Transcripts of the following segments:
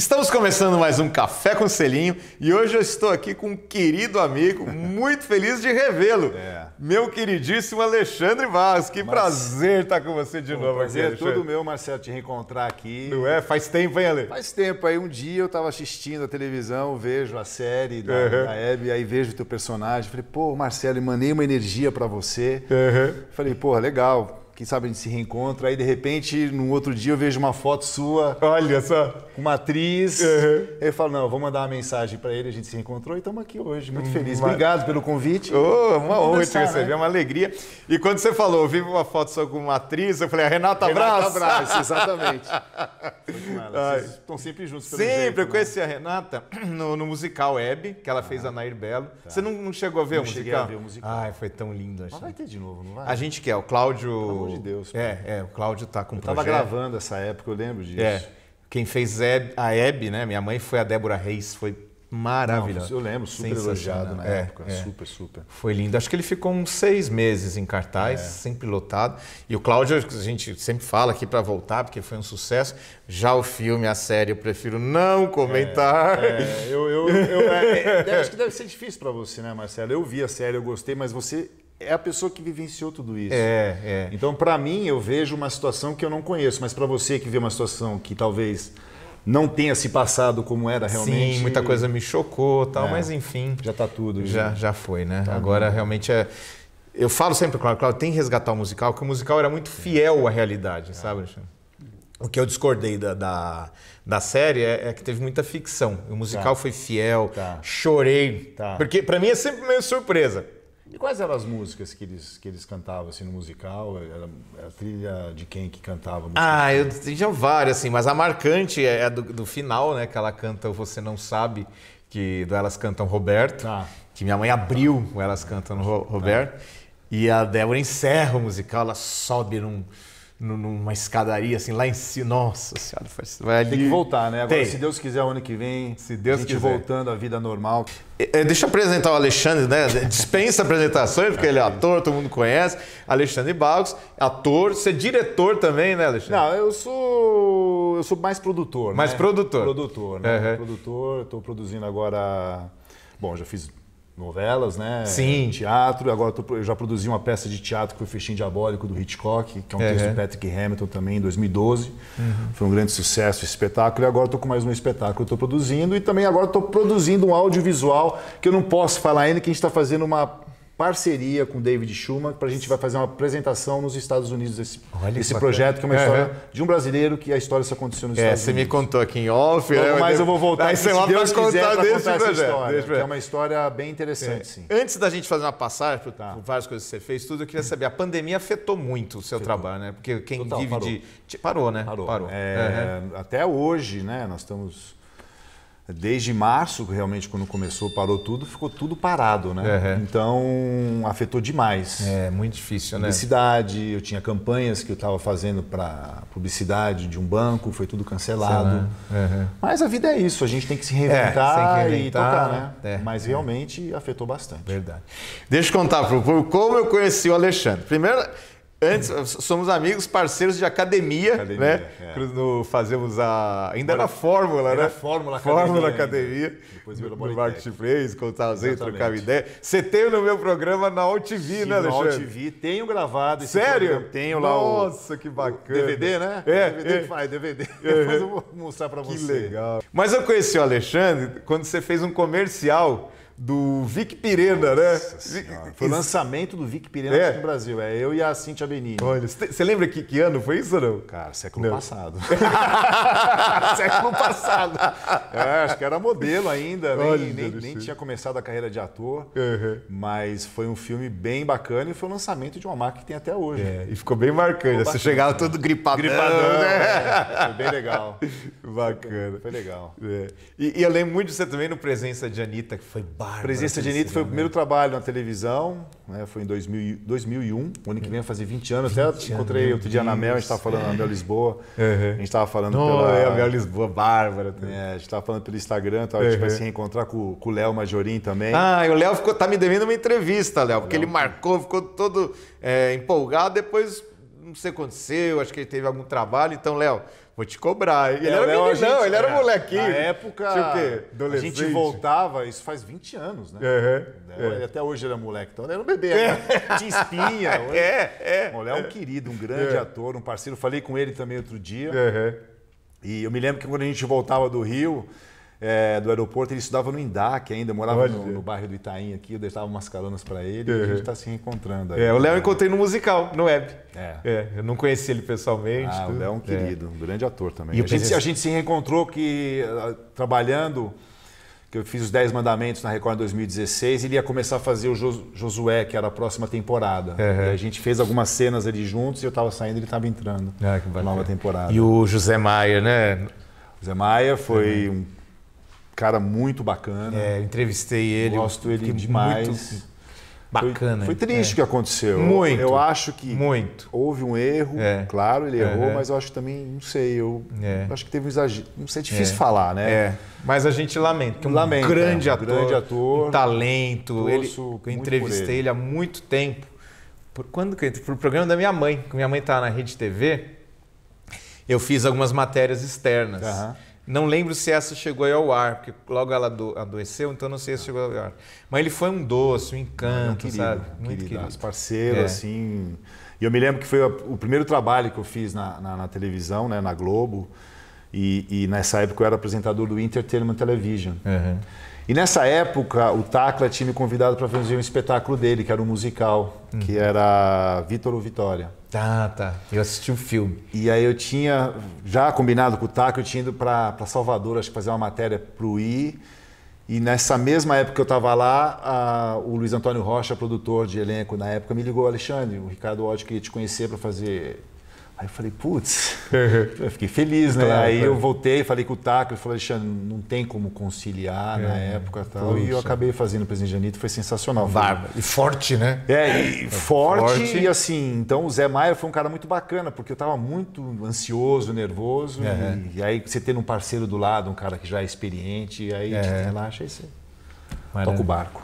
Estamos começando mais um Café com Selinho e hoje eu estou aqui com um querido amigo, muito feliz de revê-lo. É. Meu queridíssimo Alexandre Vaz, que Mas... prazer estar com você de novo prazer aqui. Prazer é tudo meu, Marcelo, te reencontrar aqui. Não é? Faz tempo, hein, Ale? Faz tempo. Aí um dia eu estava assistindo a televisão, vejo a série da, uhum. da Hebe, aí vejo o teu personagem. Falei, pô, Marcelo, mandei uma energia para você. Uhum. Falei, pô, legal quem sabe a gente se reencontra, aí de repente, num outro dia eu vejo uma foto sua. Olha só. Com uma atriz. Uhum. Eu falo, não, vou mandar uma mensagem para ele, a gente se reencontrou e estamos aqui hoje, muito hum, feliz. Uma... Obrigado pelo convite. Oh, uma honra te né? receber, né? uma alegria. E quando você falou, eu vi uma foto sua com uma atriz, eu falei, a Renata, Renata Braz. exatamente. Vocês estão sempre juntos. Sempre, jeito, eu né? conheci né? a Renata no, no, musical Web, que ela fez ah, a Nair Belo. Tá. Você não, não, chegou a ver não o musical? Cheguei a ver o musical. Ai, foi tão lindo. Mas vai ter de novo, não vai? A gente quer, o Cláudio de Deus. É, é, o Cláudio tá com eu projeto. gravando essa época, eu lembro disso. É. Quem fez a Hebe, né? Minha mãe foi a Débora Reis, foi maravilhosa. Eu lembro, super elogiado na é, época, é. super, super. Foi lindo. Acho que ele ficou uns seis meses em cartaz, é. sempre lotado. E o Cláudio, a gente sempre fala aqui para voltar, porque foi um sucesso. Já o filme, a série, eu prefiro não comentar. É, é eu, eu, eu é, é, acho que deve ser difícil para você, né, Marcelo? Eu vi a série, eu gostei, mas você é a pessoa que vivenciou tudo isso. É, é. Então, para mim, eu vejo uma situação que eu não conheço, mas para você que vê uma situação que talvez não tenha se passado como era realmente. Sim, muita coisa me chocou, tal, é. mas enfim. Já está tudo. Já, né? já, já foi, né? Tá Agora bem. realmente é eu falo sempre, claro, claro, tem que resgatar o musical, porque o musical era muito fiel à realidade, é. sabe, Alexandre? O que eu discordei da, da, da série é, é, que teve muita ficção. O musical tá. foi fiel, tá. chorei. Tá. Porque para mim é sempre meio surpresa. E quais eram as músicas que eles, que eles cantavam assim, no musical? Era, era a trilha de quem que cantava? Ah, eu tinha várias, assim, mas a marcante é a é do, do, final, né? Que ela canta Você Não Sabe, que do Elas Cantam Roberto, tá. que minha mãe abriu Elas Cantam Roberto. Tá. E a Débora encerra o musical, ela sobe num numa escadaria, assim, lá em si. Nossa senhora, vai ali. Tem que voltar, né? Agora, Tem. se Deus quiser, ano que vem, se Deus a gente quiser. voltando à vida normal. É, é, deixa eu apresentar o Alexandre, né? Dispensa apresentações, porque ele é ator, todo mundo conhece. Alexandre Barros, ator, você é diretor também, né, Alexandre? Não, eu sou. Eu sou mais produtor. Mais né? produtor. Produtor, né? Uhum. Produtor, estou produzindo agora. Bom, já fiz novelas, né? Sim. Teatro. Agora eu já produzi uma peça de teatro que foi Festim Diabólico do Hitchcock, que é um texto do Patrick Hamilton também, em 2012. Uhum. Foi um grande sucesso esse espetáculo. E agora estou com mais um espetáculo que eu estou produzindo. E também agora estou produzindo um audiovisual que eu não posso falar ainda, que a gente está fazendo uma parceria com David Schumann, para a gente vai fazer uma apresentação nos Estados Unidos desse, esse projeto, que é uma história uhum. de um brasileiro que a história se aconteceu nos é, Estados Unidos. Você me contou aqui em off. Né? Logo né, eu vou voltar e se Deus contar quiser, contar desse projeto. História, é uma história bem interessante, é. sim. Antes da gente fazer uma passagem por, tá. por, várias coisas que você fez, tudo, eu queria saber, a pandemia afetou muito o seu afetou. trabalho, né? Porque quem Total, vive parou. de... Parou, né? Parou. parou. É, uhum. Até hoje, né? Nós estamos desde março, realmente, quando começou, parou tudo, ficou tudo parado, né? Uhum. Então, afetou demais. É, muito difícil, né? Publicidade, eu tinha campanhas que eu estava fazendo para publicidade de um banco, foi tudo cancelado. Uhum. Mas a vida é isso, a gente tem que se reinventar, é, que reinventar e tocar, né? É, Mas realmente é. afetou bastante. Verdade. Deixa eu contar para o público como eu conheci o Alexandre. Primeiro... Antes, somos amigos, parceiros de academia, academia né? É. No, fazemos a. Ainda Bora, era Fórmula, era né? Fórmula Academia. Fórmula Academia. Ainda. Depois virou No Marketplace, contava as trocar ideia. Você tem no meu programa na AltV, né, Alexandre? Na AltV, tenho gravado esse Sério? Programa. Tenho Nossa, lá o. Nossa, que bacana. DVD, né? É, DVD é. faz, DVD. Depois eu vou mostrar pra que você. Que legal. Mas eu conheci o Alexandre quando você fez um comercial do Vic Pirena, né? Senhora. Foi o lançamento do Vic Pirena é. aqui no Brasil. É eu e a Cintia Benini. Olha, você lembra que, que, ano foi isso ou não? Cara, século não. passado. século passado. É, acho que era modelo ainda, nem, Olha, nem, nem tinha começado a carreira de ator. Uhum. Mas foi um filme bem bacana e foi o lançamento de uma marca que tem até hoje. É, e ficou bem marcante. Ficou você assim, chegava todo gripadão. Gripadão, né? É, foi bem legal. Bacana. Foi, legal. É. E, e, eu lembro muito de você também no Presença de Anitta, que foi bacana Bárbara. Presença de Anitta foi o primeiro trabalho na televisão, né? foi em 2000, 2001, o ano que vem fazer 20 anos. 20 Até encontrei anos, outro dia na Mel, a gente estava falando na Mel Lisboa. Uhum. A gente estava falando Não, pela. É a Mel Lisboa, Bárbara. Né? A gente estava falando pelo Instagram, uhum. a gente vai se reencontrar com, com o Léo Majorim também. Ah, e o Léo ficou, tá me devendo uma entrevista, Léo, porque Léo. ele marcou, ficou todo é, empolgado, depois não sei o que aconteceu, acho que ele teve algum trabalho. Então, Léo, Vou te cobrar. Ele era é menino, gente, não, ele era é, molequinho. Na época, quê? a gente voltava, isso faz 20 anos, né? Uhum, é. Até hoje ele é moleque, então ele era um bebê. Né? É. Tinha espinha. É, é. Moleque é um querido, um grande é. ator, um parceiro. Falei com ele também outro dia. Uhum. E eu me lembro que quando a gente voltava do Rio, é, do aeroporto, ele estudava no INDAC ainda, morava no, no, bairro do Itaim aqui, eu deixava umas caronas para ele uhum. e a uhum. gente está se reencontrando. Aí, é, o Léo eu encontrei no musical, no web. É. é. eu não conheci ele pessoalmente. Ah, o Léo é um é. querido, um grande ator também. E a, gente, a gente se reencontrou que, ah, trabalhando, que eu fiz os 10 mandamentos na Record em 2016, ele ia começar a fazer o Josué, que era a próxima temporada. Uhum. a gente fez algumas cenas ali juntos, e eu estava saindo e ele estava entrando. Ah, que bacana. nova temporada. E o José Maia, né? José Maia foi uhum. um cara muito bacana. É, entrevistei ele. Gosto ele demais. Muito bacana. Foi, foi é. triste o é. que aconteceu. Muito. Eu acho que muito. houve um erro, é. claro, ele é. errou, mas eu acho que também, não sei, eu é. acho que teve um exagero. Não sei, é difícil é. falar, né? É. Mas a gente lamenta, um lamenta, grande um ator, grande ator, um talento. Ele, eu entrevistei ele. ele. há muito tempo. Por, quando que o programa da minha mãe, que minha mãe estava tá na Rede TV, eu fiz algumas matérias externas. Uhum. Não lembro se essa chegou ao ar, porque logo ela adoeceu, então não sei se ah. chegou ao ar. Mas ele foi um doce, um encanto, querido, sabe? Muito querido. querido. Parceiro, é. assim. E eu me lembro que foi o primeiro trabalho que eu fiz na, na, na televisão, né, na Globo. E, e, nessa época eu era apresentador do Entertainment Television. Uhum. E nessa época, o Tacla tinha me convidado para fazer um espetáculo dele, que era um musical, que uhum. era Vitor ou Vitória. Ah, tá. Eu assisti o um filme. E aí eu tinha, já combinado com o Tacla, eu tinha ido para Salvador, acho que fazer uma matéria para o I. E nessa mesma época que eu estava lá, a, o Luiz Antônio Rocha, produtor de elenco na época, me ligou, Alexandre, o Ricardo Odd queria te conhecer para fazer Aí eu falei, putz, eu fiquei feliz, né? Claro, aí claro. eu voltei, falei com o Taco, ele falou, Alexandre, não tem como conciliar é, na época e tal. E eu acabei fazendo o Presidente Janito, foi sensacional. Bárbaro. E forte, né? É, e é forte, forte, e assim, então o Zé Maia foi um cara muito bacana, porque eu estava muito ansioso, nervoso. É. E, e, aí você tendo um parceiro do lado, um cara que já é experiente, e aí é. relaxa e você Maravilha. toca o barco.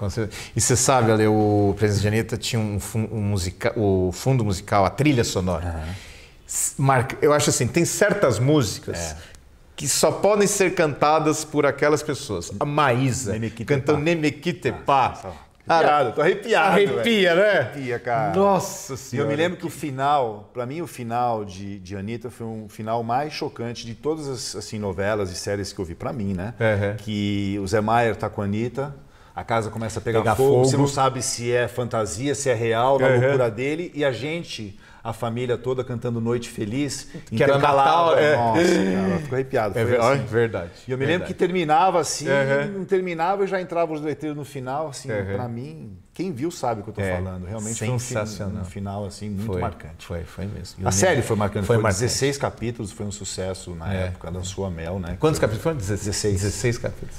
E você sabe, ali o Presidente Janito tinha um, um musica, o fundo musical, a trilha sonora. Uhum. Mark, eu acho assim, tem certas músicas é. que só podem ser cantadas por aquelas pessoas. A Maísa cantando Nemequitepá. Ah, Arado, tô arrepiado. Arrepia, né? Arrepia, cara. Nossa Senhora. Eu me lembro que o final, para mim, o final de, de Anitta foi um final mais chocante de todas as assim, novelas e séries que eu vi para mim, né? Uhum. Que o Zé Maier tá com a Anitta, a casa começa a pegar, pegar fogo, fogo, você não sabe se é fantasia, se é real, na uhum. loucura dele, e a gente a família toda cantando Noite Feliz, que era Natal. Né? É. Nossa, cara, ficou arrepiado. É ver, assim. verdade. E eu me verdade. lembro que terminava assim, uhum. não terminava e já entrava os letreiros no final, assim, uhum. para mim, quem viu sabe o que eu tô é. falando. Realmente sensacional. Foi um, final assim muito foi, marcante. Foi, foi mesmo. Eu a série foi marcante, foi, foi marcante. 16 capítulos, foi um sucesso na é. época, da a Mel, né? Quantos capítulos foram? 16. 16 capítulos.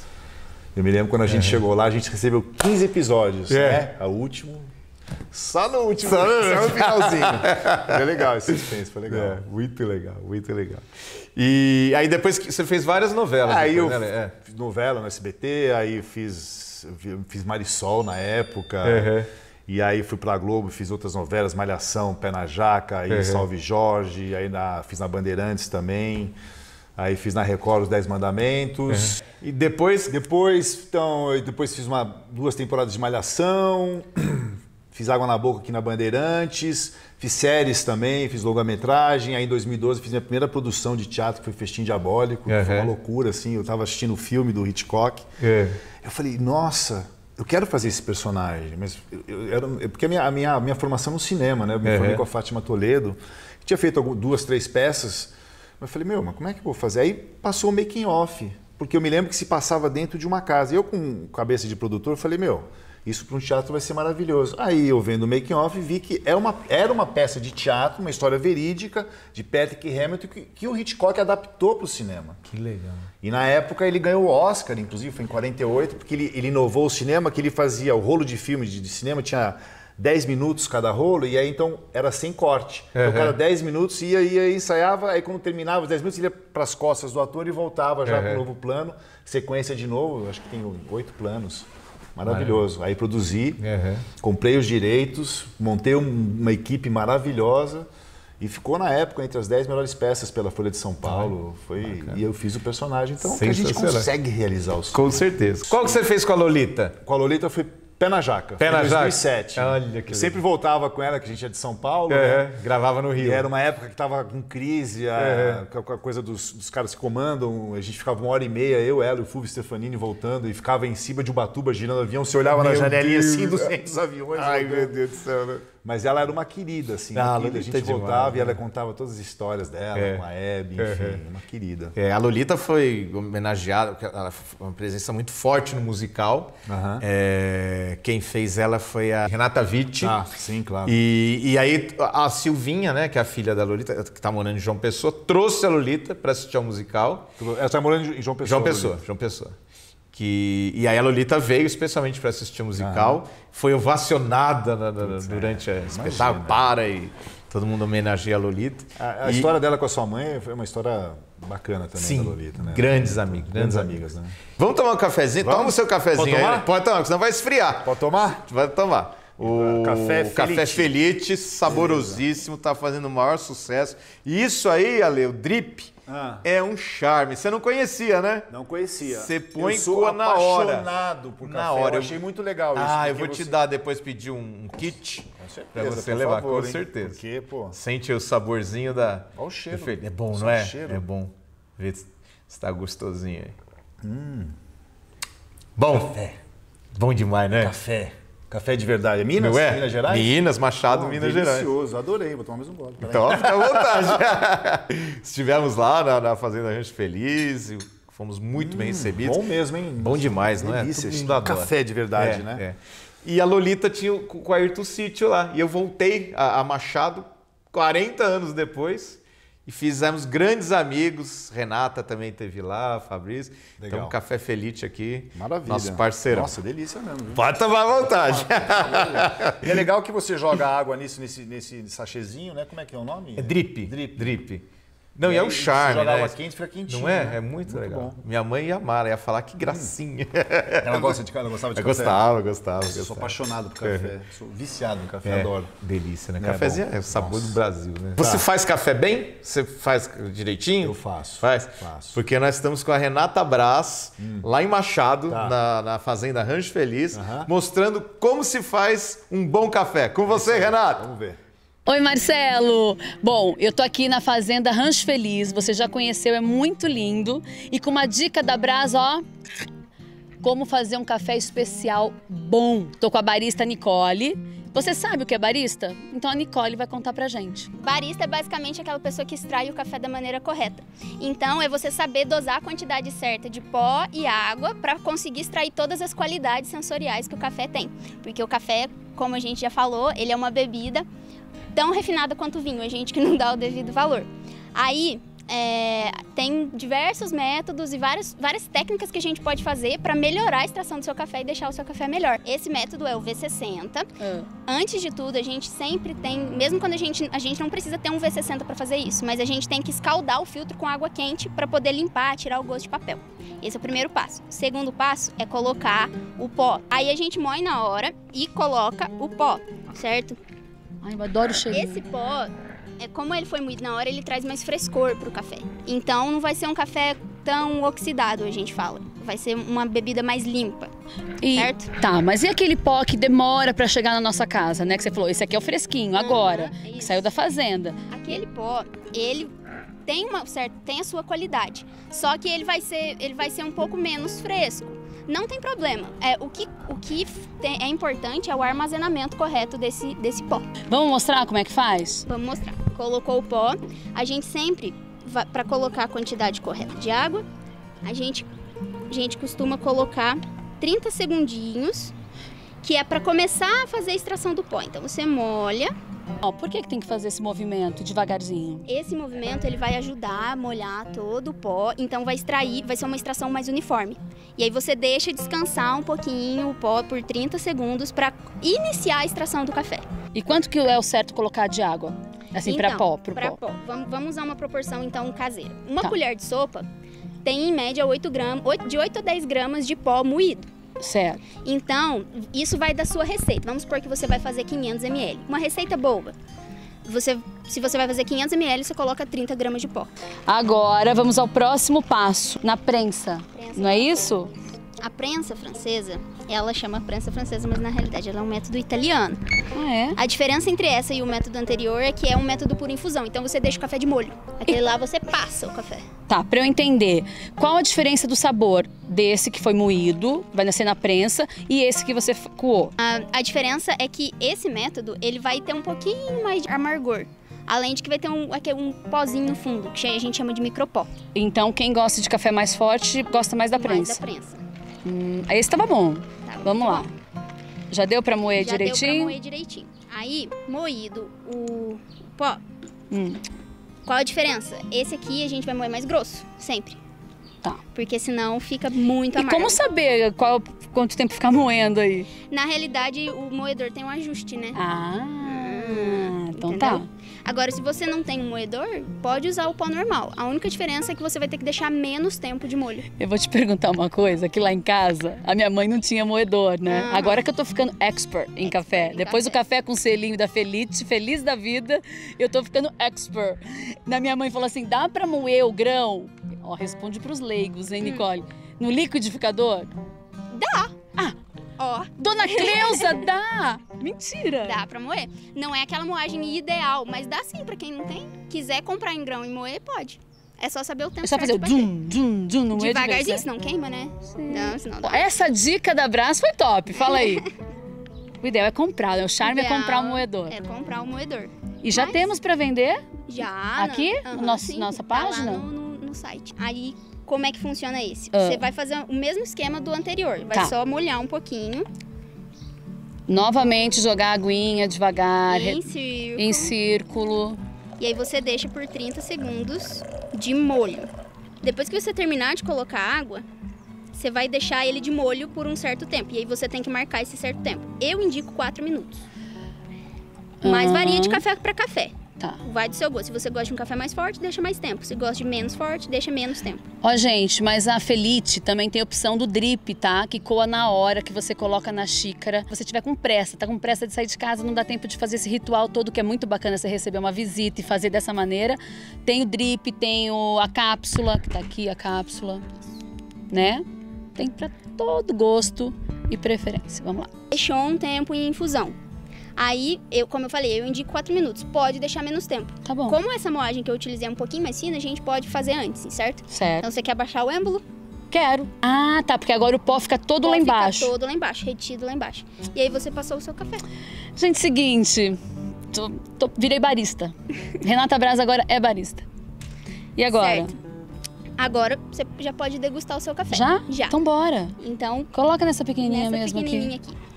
Eu me lembro quando a gente chegou lá, a gente recebeu 15 episódios, é. né? A último só no último, só no, só no finalzinho. foi legal esse suspense, foi legal. É, muito legal, muito legal. E aí depois que você fez várias novelas. Aí depois, eu né? É. fiz novela no SBT, aí fiz, fiz Marisol na época. Uhum. E aí fui pra Globo, fiz outras novelas, Malhação, Pé na Jaca, aí uhum. Salve Jorge, aí na, fiz na Bandeirantes também. Aí fiz na Record os Dez Mandamentos. Uhum. E depois, depois, então, depois fiz uma, duas temporadas de Malhação. Fiz Água na Boca aqui na Bandeirantes, fiz séries também, fiz longa-metragem. Aí em 2012 fiz minha primeira produção de teatro, que foi Festim Diabólico. Uhum. Foi uma loucura, assim. Eu estava assistindo o filme do Hitchcock. Uhum. Eu falei, nossa, eu quero fazer esse personagem, mas eu, era, é porque a minha, a minha, a minha formação no cinema, né? Eu me uhum. formei com a Fátima Toledo, tinha feito algumas, duas, três peças, mas eu falei, meu, mas como é que eu vou fazer? Aí passou o making off, porque eu me lembro que se passava dentro de uma casa. E eu com cabeça de produtor, falei, meu, isso para um teatro vai ser maravilhoso. Aí eu vendo o making off vi que é uma, era uma peça de teatro, uma história verídica de Patrick Hamilton que, que o Hitchcock adaptou para o cinema. Que legal. E na época ele ganhou o Oscar, inclusive foi em 48, porque ele, ele inovou o cinema, que ele fazia o rolo de filme de, de cinema tinha 10 minutos cada rolo, e aí então era sem corte. Uhum. Então, cada 10 minutos ia, ia, ensaiava, aí quando terminava os 10 minutos, ia para as costas do ator e voltava já uhum. para o novo plano, sequência de novo, acho que tem oito planos maravilhoso. Aí produzi, uhum. comprei os direitos, montei uma equipe maravilhosa. E ficou na época entre as 10 melhores peças pela Folha de São Paulo. Ah, foi, e eu fiz o personagem. Então, que a gente consegue realizar o sonho. Com certeza. Qual que você fez com a Lolita? Com a Lolita foi Pé na Jaca. Pé na 2007. Jaca. Olha que Sempre voltava com ela, que a gente é de São Paulo. É, né? É. gravava no Rio. E era uma época que estava com crise, a, é. é. a coisa dos, dos, caras que comandam. A gente ficava uma hora e meia, eu, ela e o Fulvio Stefanini voltando, e ficava em cima de Ubatuba girando avião. Você olhava meu na janelinha assim, Deus. assim dos, aviões. Ai, meu Deus do céu, né? Mas ela era uma querida, assim. Ah, querida. A é gente demais, voltava né? e ela né? contava todas as histórias dela, é. com a Hebe, é, enfim, uhum. uma querida. É, a Lolita foi homenageada, ela foi uma presença muito forte no musical. Uhum. É, quem fez ela foi a Renata Witt. Ah, sim, claro. E, e aí a Silvinha, né, que é a filha da Lolita, que está morando em João Pessoa, trouxe a Lolita para assistir ao musical. Ela está morando em João Pessoa. João Pessoa, João Pessoa. Que, e aí a Lolita veio especialmente para assistir o musical. Uhum foi ovacionada na, na, Putz, é, durante é, Especial espetáculo, para e todo mundo homenageia a Lolita. A, a e... história dela com a sua mãe foi uma história bacana também Sim, da Lolita, né? Grandes é, amigos, grandes, amigas, né? Vamos tomar um cafezinho? Vamos? Toma o seu cafezinho né? Pode tomar? Aí. Pode tomar, senão vai esfriar. Pode tomar? Vai tomar. O café, o café Felite, saborosíssimo, está fazendo o maior sucesso. E isso aí, Ale, o drip ah. É um charme. Você não conhecia, né? Não conhecia. Você põe eu sou na hora. apaixonado por café. Na hora. Eu achei muito legal isso. Ah, eu vou você... te dar depois pedir um kit para você levar, favor, com certeza. Porque, pô. Sente o saborzinho da. Olha o cheiro. Fe... É bom, não é? Cheiro. É bom. Vê se está gostosinho aí. Hum. Bom. Café. Bom demais, né? Café. Café de verdade. É Minas? é? Minas Gerais? Minas, Machado, oh, Minas delicioso. Gerais. Delicioso, adorei. Vou tomar mais um gole. Então, fica à vontade. Estivemos lá na, na Fazenda Rancho Feliz, fomos muito hum, bem recebidos. Bom mesmo, hein? Bom demais, não é? Delícia. Todo café de verdade, é, né? É. E a Lolita tinha com o Ayrton Sítio lá. E eu voltei a, a Machado 40 anos depois e fizemos grandes amigos. Renata também teve lá, Fabrício. Legal. Então, um café Felite aqui. Maravilha. Nosso parceiro. Nossa, delícia mesmo. Viu? Pode tomar à vontade. é legal que você joga água nisso, nesse, nesse sachezinho, né? Como é que é o nome? É drip. Drip. drip. Não, e, e é um é, charme. né? quente fica quentinho. Não é? Né? É muito, muito legal. Bom. Minha mãe ia amar, ia falar que hum. gracinha. Ela gosta de ela gostava de eu café? Gostava, gostava, gostava. Sou apaixonado por café. É. Sou viciado em café, é. adoro. Delícia, né? É Cafézinho é, é, o sabor Nossa. do Brasil, né? Tá. Você faz café bem? Você faz direitinho? Eu faço. Faz? Faço. Porque nós estamos com a Renata Brás, hum. lá em Machado, tá. na, na, Fazenda Rancho Feliz, uh -huh. mostrando como se faz um bom café. Com você, Renata. Vamos ver. Oi, Marcelo! Bom, eu tô aqui na Fazenda Rancho Feliz, você já conheceu, é muito lindo. E com uma dica da Brás, ó, como fazer um café especial bom. Tô com a barista Nicole. Você sabe o que é barista? Então a Nicole vai contar pra gente. Barista é basicamente aquela pessoa que extrai o café da maneira correta. Então é você saber dosar a quantidade certa de pó e água para conseguir extrair todas as qualidades sensoriais que o café tem. Porque o café, como a gente já falou, ele é uma bebida tão refinada quanto o vinho, a gente que não dá o devido valor. Aí é, tem diversos métodos e várias, várias técnicas que a gente pode fazer para melhorar a extração do seu café e deixar o seu café melhor. Esse método é o V60. Ah. Antes de tudo, a gente sempre tem, mesmo quando a gente, a gente não precisa ter um V60 para fazer isso, mas a gente tem que escaldar o filtro com água quente para poder limpar, tirar o gosto de papel. Esse é o primeiro passo. O segundo passo é colocar o pó. Aí a gente moe na hora e coloca o pó, certo? Ai, eu adoro o Esse pó, é, como ele foi moído na hora, ele traz mais frescor pro café. Então não vai ser um café tão oxidado, a gente fala. Vai ser uma bebida mais limpa, e, certo? Tá, mas e aquele pó que demora para chegar na nossa casa, né? Que você falou, esse aqui é o fresquinho, uhum, agora, é que saiu da fazenda. Aquele pó, ele tem uma certo? tem a sua qualidade. Só que ele vai ser, ele vai ser um pouco menos fresco. Não tem problema. É, o que, o que tem, é importante é o armazenamento correto desse, desse pó. Vamos mostrar como é que faz? Vamos mostrar. Colocou o pó, a gente sempre, para colocar a quantidade correta de água, a gente, a gente costuma colocar 30 segundinhos, que é para começar a fazer a extração do pó. Então você molha por que, que tem que fazer esse movimento devagarzinho? Esse movimento ele vai ajudar a molhar todo o pó, então vai extrair, vai ser uma extração mais uniforme. E aí você deixa descansar um pouquinho o pó por 30 segundos para iniciar a extração do café. E quanto que é o certo colocar de água? Assim, então, para pó, pro pra pó. pó. Vamos, vamos usar uma proporção, então, caseira. Uma tá. colher de sopa tem, em média, 8 gramas, de 8 a 10 gramas de pó moído. Certo. Então, isso vai da sua receita. Vamos supor que você vai fazer 500 ml. Uma receita boa. Você, se você vai fazer 500 ml, você coloca 30 gramas de pó. Agora vamos ao próximo passo, na prensa. prensa não é isso? A prensa francesa ela chama prensa francesa, mas na realidade ela é um método italiano. Ah, é? A diferença entre essa e o método anterior é que é um método por infusão, então você deixa o café de molho. Aquele e... lá você passa o café. Tá, para eu entender, qual a diferença do sabor desse que foi moído, vai nascer na prensa, e esse que você coou? A, a diferença é que esse método, ele vai ter um pouquinho mais de amargor. Além de que vai ter um, aqui, um pozinho no fundo, que a gente chama de micropó. Então, quem gosta de café mais forte, gosta mais da prensa. Mais da prensa. Hum, esse tava bom. Tá Vamos lá. Já deu para moer Já direitinho? Já deu pra moer direitinho. Aí, moído o pó. Hum. Qual a diferença? Esse aqui a gente vai moer mais grosso, sempre. Tá. Porque senão fica muito amargo. E como saber qual, quanto tempo ficar moendo aí? Na realidade, o moedor tem um ajuste, né? Ah, hum, então tá. entendeu? tá. Agora, se você não tem um moedor, pode usar o pó normal. A única diferença é que você vai ter que deixar menos tempo de molho. Eu vou te perguntar uma coisa, que lá em casa, a minha mãe não tinha moedor, né? Ah. Agora que eu tô ficando expert em expert café. Em Depois café. do café com selinho da Felite, feliz da vida, eu tô ficando expert. Na minha mãe falou assim, dá pra moer o grão? Ó, responde pros leigos, hein, hum. Nicole? Hum. No liquidificador? Dá. Ó. Dona Cleusa, dá! Mentira! Dá pra moer. Não é aquela moagem ideal, mas dá sim pra quem não tem. Quiser comprar em grão e moer, pode. É só saber o tempo. É só fazer o dum dum no não é Devagarzinho, de né? senão queima, né? Sim. Não, senão dá. Essa dica da Brás foi top, fala aí. o ideal é comprar, né? O charme o é comprar o moedor. É comprar o moedor. E já Mas... temos para vender? Já. Aqui? Uhum, sim, nossa tá página? Tá no, no, no site. Aí como é que funciona esse? Ah. Você vai fazer o mesmo esquema do anterior, vai tá. só molhar um pouquinho. Novamente jogar a aguinha devagar. Em círculo. Em círculo. E aí você deixa por 30 segundos de molho. Depois que você terminar de colocar água, você vai deixar ele de molho por um certo tempo. E aí você tem que marcar esse certo tempo. Eu indico 4 minutos. Mas uhum. varia de café para café. Tá. Vai do seu gosto. Se você gosta de um café mais forte, deixa mais tempo. Se gosta de menos forte, deixa menos tempo. Ó, gente, mas a Felite também tem a opção do drip, tá? Que coa na hora que você coloca na xícara. Se você tiver com pressa, tá com pressa de sair de casa, não dá tempo de fazer esse ritual todo que é muito bacana você receber uma visita e fazer dessa maneira. Tem o drip, tem o, a cápsula, que tá aqui a cápsula, né? Tem para todo gosto e preferência. Vamos lá. Deixou um tempo em infusão. Aí, eu, como eu falei, eu indico 4 minutos. Pode deixar menos tempo. Tá bom. Como essa moagem que eu utilizei é um pouquinho mais fina, a gente pode fazer antes, certo? Certo. Então você quer abaixar o êmbolo? Quero. Ah, tá, porque agora o pó fica todo pó lá embaixo. Fica todo lá embaixo, retido lá embaixo. E aí você passou o seu café. Gente, seguinte, tô, tô, virei barista. Renata Braz agora é barista. E agora? Certo. Agora você já pode degustar o seu café. Já? Já. Então bora. Então. Coloca nessa pequenininha nessa mesmo pequenininha aqui. aqui.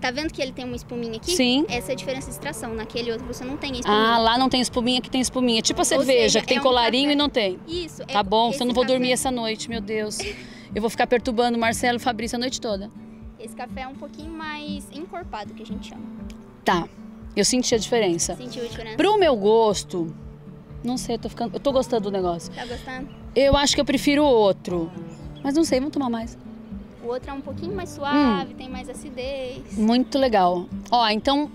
Tá vendo que ele tem uma espuminha aqui? Sim. Essa é a diferença de extração. Naquele outro você não tem a espuminha. Ah, lá não tem espuminha, aqui tem espuminha. Tipo a cerveja, seja, que é tem é colarinho e não tem. Isso. É tá é, bom, você não vou café... dormir essa noite, meu Deus. Eu vou ficar perturbando Marcelo e Fabrício a noite toda. Esse café é um pouquinho mais encorpado, que a gente chama. Tá. Eu senti a diferença. Sentiu a diferença? Pro meu gosto, não sei, eu tô ficando, eu tô gostando do negócio. Tá gostando? Eu acho que eu prefiro outro. Mas não sei, vamos tomar mais. O outro é um pouquinho mais hum. suave, hum. tem mais acidez. Muito legal. Ó, então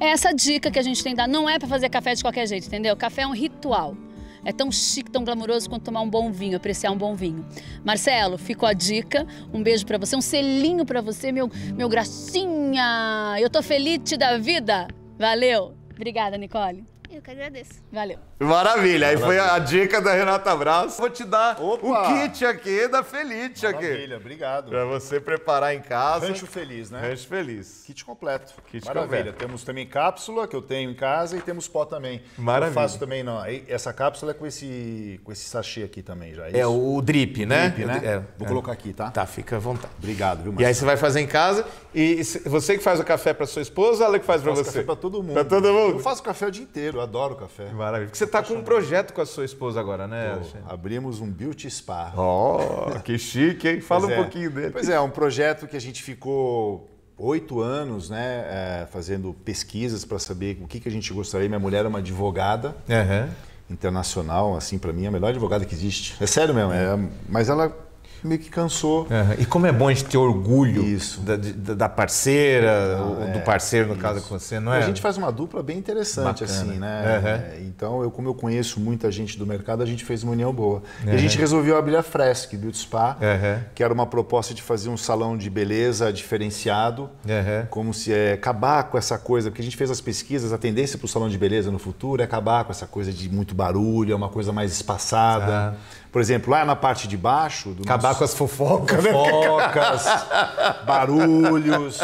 é essa dica que a gente tem que dar não é para fazer café de qualquer jeito, entendeu? Café é um ritual. É tão chique, tão glamouroso quanto tomar um bom vinho, apreciar um bom vinho. Marcelo, ficou a dica. Um beijo para você, um selinho para você, meu, meu gracinha. Eu tô feliz da vida. Valeu. Obrigada, Nicole. Eu que agradeço. Valeu. Maravilha. Aí foi a dica da Renata Braz. Vou te dar Opa. o kit aqui da Felite aqui. Maravilha, obrigado. Pra você preparar em casa. Rancho Feliz, né? Rancho Feliz. Kit completo. Kit Maravilha. Completo. Temos também cápsula, que eu tenho em casa, e temos pó também. Maravilha. Eu faço também, não. Essa cápsula é com esse, com esse sachê aqui também, já. É, é o drip, né? Drip, né? É, Vou é. colocar aqui, tá? Tá, fica à vontade. Obrigado, viu, E aí você vai fazer em casa. E você que faz o café pra sua esposa ou ela que faz eu pra você? café pra todo mundo. Pra todo mundo. Eu faço café o dia inteiro, eu adoro café. Maravilha. Porque você está com um projeto com a sua esposa agora, né? abrimos um beauty spa. Oh, que chique, hein? Fala pois um é. pouquinho dele. Pois é, é um projeto que a gente ficou oito anos, né, eh, fazendo pesquisas para saber o que, que a gente gostaria. Minha mulher é uma advogada. Uhum internacional, assim, para mim, é a melhor advogada que existe. É sério mesmo, é, mas ela meio que cansou. Uhum. E como é bom a gente ter orgulho isso. Da, da parceira, ah, do é, parceiro, no isso. caso com você, não é? A gente faz uma dupla bem interessante, Bacana. assim, né? Uhum. Então, eu, como eu conheço muita gente do mercado, a gente fez uma união boa. Uhum. E a gente resolveu abrir a Fresc Beauty Spa, que era uma proposta de fazer um salão de beleza diferenciado, como se é, acabar com essa coisa, porque a gente fez as pesquisas, a tendência para o salão de beleza no futuro é acabar com essa coisa de muito barulho, é uma coisa mais espaçada. Tá. Por exemplo, lá na parte de baixo. Do Acabar nosso... com as fofocas. Fofocas, barulhos.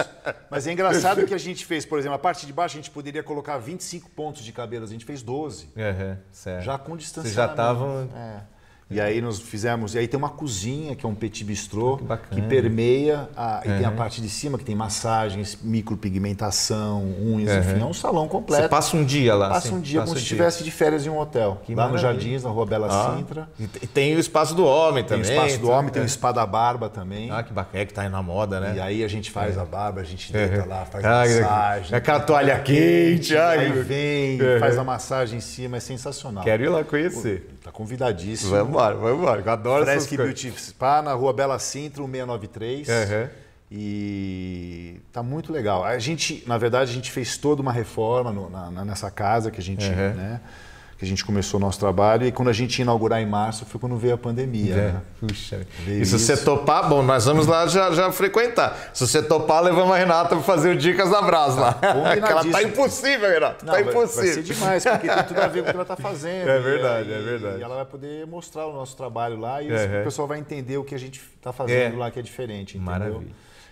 Mas é engraçado que a gente fez, por exemplo, a parte de baixo a gente poderia colocar 25 pontos de cabelos, a gente fez 12. Uhum, certo. Já com distanciamento. Vocês já estavam. É. E aí nós fizemos. E aí tem uma cozinha, que é um petit bistrô, ah, que, que permeia. A, e uhum. tem a é. parte de cima, que tem massagens, micropigmentação, unhas, uhum. enfim. É um salão completo. Você passa um dia lá? Passa um dia, passa como um se estivesse de férias em um hotel. Que lá maravilha. no Jardins, na Rua Bela ah. Sintra. E tem o espaço do homem também. Tem o espaço do tá? homem, é. tem o é. spa da barba também. Ah, que bacana. É que tá aí na moda, né? E aí a gente faz é. a barba, a gente deita lá, faz ah, massagem. É aquela toalha quente. Ai, aí vem, faz a massagem em cima. É sensacional. Quero ir lá conhecer. Tá convidadíssimo. Vamos embora, vamos embora. Eu adoro Fresque Beauty Spa, na rua Bela Sintra, 193. Uhum. E tá muito legal. A gente, na verdade, a gente fez toda uma reforma no, na, nessa casa que a gente, uhum. né? que a gente começou o nosso trabalho e quando a gente ia inaugurar em março foi quando veio a pandemia. É. Né? Puxa. e se você topar, bom, nós vamos lá já, já frequentar. Se você topar, levamos a Renata para fazer o Dicas da Brás lá. Tá, ela tá impossível, Renata. Tá Não, tá impossível. Vai ser demais, porque tem tudo a ver com o que ela tá fazendo. É verdade, e, é verdade. E ela vai poder mostrar o nosso trabalho lá e é, o pessoal vai entender o que a gente tá fazendo é. lá que é diferente. Entendeu? Maravilha.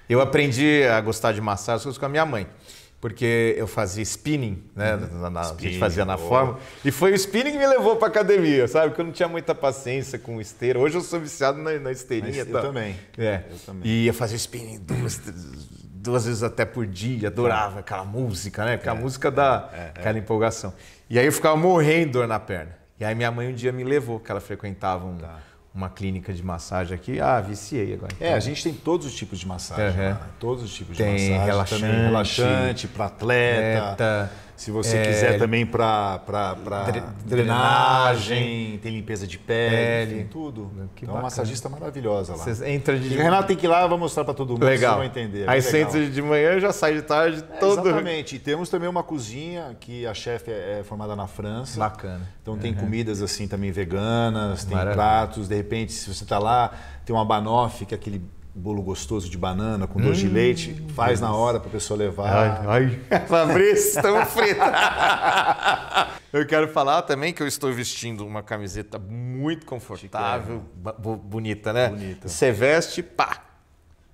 Eu aprendi a gostar de massagem com a minha mãe porque eu fazia spinning, né? Uhum. Na, na, spinning, a gente fazia na boa. forma. E foi o spinning que me levou para academia, sabe? Porque eu não tinha muita paciência com esteira. Hoje eu sou viciado na, na esteirinha. Mas eu, tá? também. É. eu também. E ia fazer spinning duas, duas vezes até por dia. Adorava aquela música, né? Porque é, a música dá é, é, é, aquela empolgação. E aí eu ficava morrendo dor na perna. E aí minha mãe um dia me levou, que ela frequentava um... Tá uma clínica de massagem aqui, ah, viciei agora. Então. É, a então. gente tem todos os tipos de massagem. Uhum. Né? Todos os tipos tem de massagem. Relaxante, também relaxante para atleta. atleta se você é, quiser também para drenagem, tem limpeza de pele, pele tudo. Que então, é uma massagista maravilhosa lá. Você de... O Renato tem que ir lá, vai mostrar para todo mundo, legal. vocês vão entender. É Aí você entra de manhã e já sai de tarde é, todo. Exatamente. E temos também uma cozinha que a chefe é, é formada na França. Bacana. Então tem uhum. comidas assim também veganas, tem Maravilha. pratos. De repente, se você está lá, tem uma banoffee, que é aquele bolo gostoso de banana com doce de hum, leite, faz na hora para a pessoa levar. Ai, ai. Fabrício, estamos fritos. eu quero falar também que eu estou vestindo uma camiseta muito confortável, é. bonita, né? Bonita. Você veste, pá.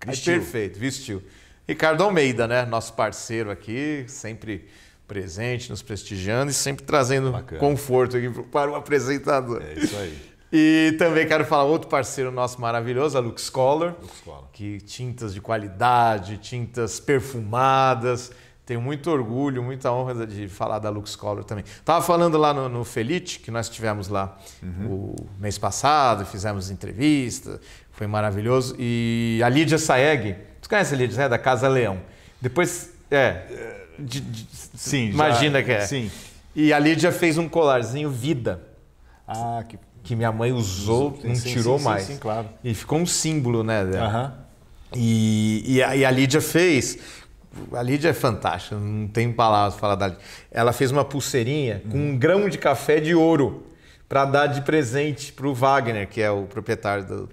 É vestiu. perfeito, vestiu. Ricardo Almeida, né? Nosso parceiro aqui, sempre presente, nos prestigiando e sempre trazendo Bacana. conforto aqui para o apresentador. É isso aí. E também quero falar outro parceiro nosso maravilhoso, a Lux Color, Lux Color. que tintas de qualidade, tintas perfumadas. Tenho muito orgulho, muita honra de falar da Lux Color também. Tava falando lá no, no Felite, que nós tivemos lá uhum. o mês passado, fizemos entrevista, foi maravilhoso. E a Lídia Saeg, tu conhece a Lídia, né? Da Casa Leão. Depois, é, de, de, sim, imagina já, que é. Sim. E a Lídia fez um colarzinho vida. Ah, que que minha mãe usou, sim, não sim, tirou sim, mais. Sim, claro. E ficou um símbolo, né? Uhum. E, e, a, e a Lídia fez. A Lídia é fantástica, não tem palavras para falar da Lídia. Ela fez uma pulseirinha hum. com um grão de café de ouro para dar de presente para o Wagner, que é o proprietário do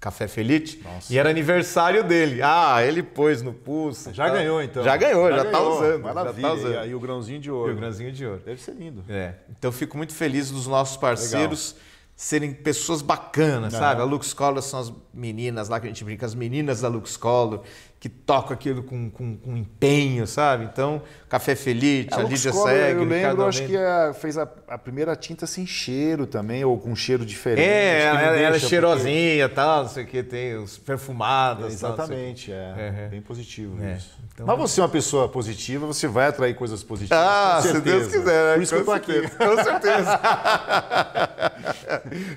Café Felite. Nossa. E era aniversário dele. Ah, ele pôs no pulso. Já tá... ganhou, então. Já ganhou, já, está usando. Maravilha. Já tá usando. Tá e aí o grãozinho de ouro. E o grãozinho de ouro. Deve ser lindo. É. Então fico muito feliz dos nossos parceiros. Legal serem pessoas bacanas, sabe? É. A Lux Collor são as meninas lá que a gente brinca, as meninas da Lux Collor, que toca aquilo com, com, com, empenho, sabe? Então, Café Feliz, a, é, a Lídia segue. Eu lembro, acho que a, é, fez a, a, primeira tinta sem cheiro também, ou com cheiro diferente. É, ela, ela é cheirosinha e porque... tal, não sei o que, tem os perfumados. É, exatamente, tal, é, é, Bem positivo é. isso. Então, Mas você é uma pessoa positiva, você vai atrair coisas positivas. Ah, se Deus quiser. Né? Por isso que eu tô aqui. Com certeza.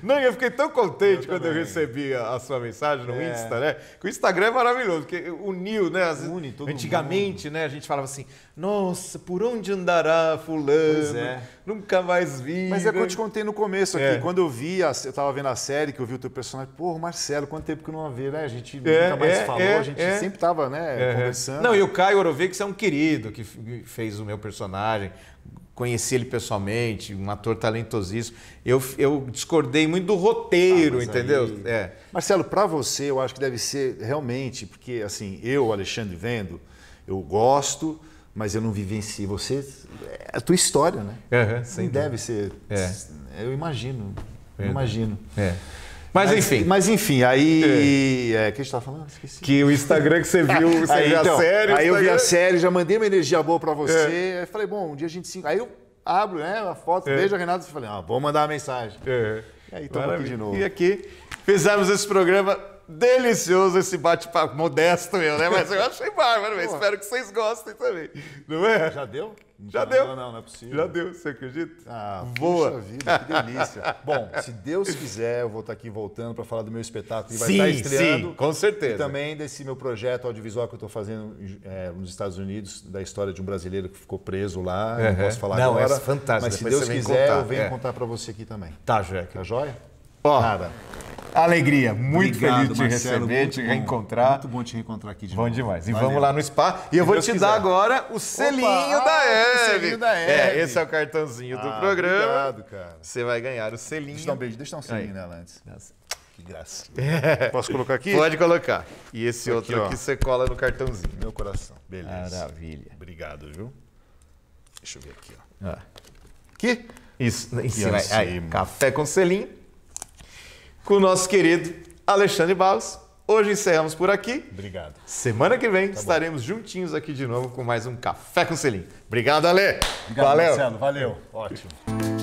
não, eu fiquei tão contente eu quando também. eu recebi a, sua mensagem no é. Insta, né? Que o Instagram é maravilhoso, porque o uniu, né? As, Une todo Antigamente, mundo. né? A gente falava assim, nossa, por onde andará fulano? É. Nunca mais vi. Mas é o que eu né? te contei no começo aqui. É. Quando eu vi, a, eu tava vendo a série, que eu vi o teu personagem, pô, Marcelo, quanto tempo que não vê, né? A gente é, nunca mais é, falou, é, a gente é. sempre tava, né, conversando. Não, e o Caio Orovex é um querido que fez o meu personagem conheci ele pessoalmente, um ator talentosíssimo. Eu, eu discordei muito do roteiro, ah, entendeu? Aí... É. Marcelo, para você, eu acho que deve ser realmente, porque assim, eu, Alexandre, vendo, eu gosto, mas eu não vivenci. Você, é a tua história, né? Uhum, não deve ser. É. Eu imagino, eu imagino. É. Mas, enfim. Mas enfim, aí. É. É, que a gente estava tá falando? Esqueci. Que o Instagram que você viu, você aí, viu então, a série. Aí Instagram... eu vi a série, já mandei uma energia boa para você. É. Aí falei, bom, um dia a gente se. Aí eu abro né, a foto, é. vejo a Renata e falei, ah, vou mandar uma mensagem. É. E aí estamos aqui de novo. E aqui fizemos esse programa delicioso, esse bate-papo modesto meu, né? Mas eu achei bárbaro, espero que vocês gostem também. Não é? Já deu? Já deu. Não, não, não é possível. Já deu, você acredita? Ah, Boa. Puxa vida, que delícia. Bom, se Deus quiser, eu vou estar aqui voltando para falar do meu espetáculo que vai estar estreando. Sim, com certeza. E também desse meu projeto audiovisual que eu estou fazendo é, nos Estados Unidos, da história de um brasileiro que ficou preso lá. Uhum. Não posso falar não, é agora. Não, é fantástico. Mas se Deus quiser, contar. eu venho é. contar para você aqui também. Tá, Jeca. Tá joia? Pó, Cara, alegria, muito obrigado, feliz de te Marcelo, receber, te bom. reencontrar. Muito bom te reencontrar aqui de bom novo. Bom demais. E Valeu. vamos lá no spa. E eu vou Deus te quiser. dar agora o selinho Opa, da ah, Eve. O selinho da é, Eve. É, esse é o cartãozinho ah, do programa. Obrigado, cara. Você vai ganhar o selinho. Deixa eu dar um beijo, deixa eu dar um selinho nela antes. Que graça. É. Posso colocar aqui? Pode colocar. E esse aqui, outro aqui ó. você cola no cartãozinho. Meu coração. Beleza. Maravilha. Obrigado, viu? Deixa eu ver aqui, ó. Ah. Aqui? Isso, em cima. É Aí, café com selinho com o nosso querido Alexandre Barros. Hoje encerramos por aqui. Obrigado. Semana que vem tá estaremos bom. juntinhos aqui de novo com mais um Café com Selim. Obrigado, Ale. Obrigado, valeu. Marcelo. Valeu. Ótimo.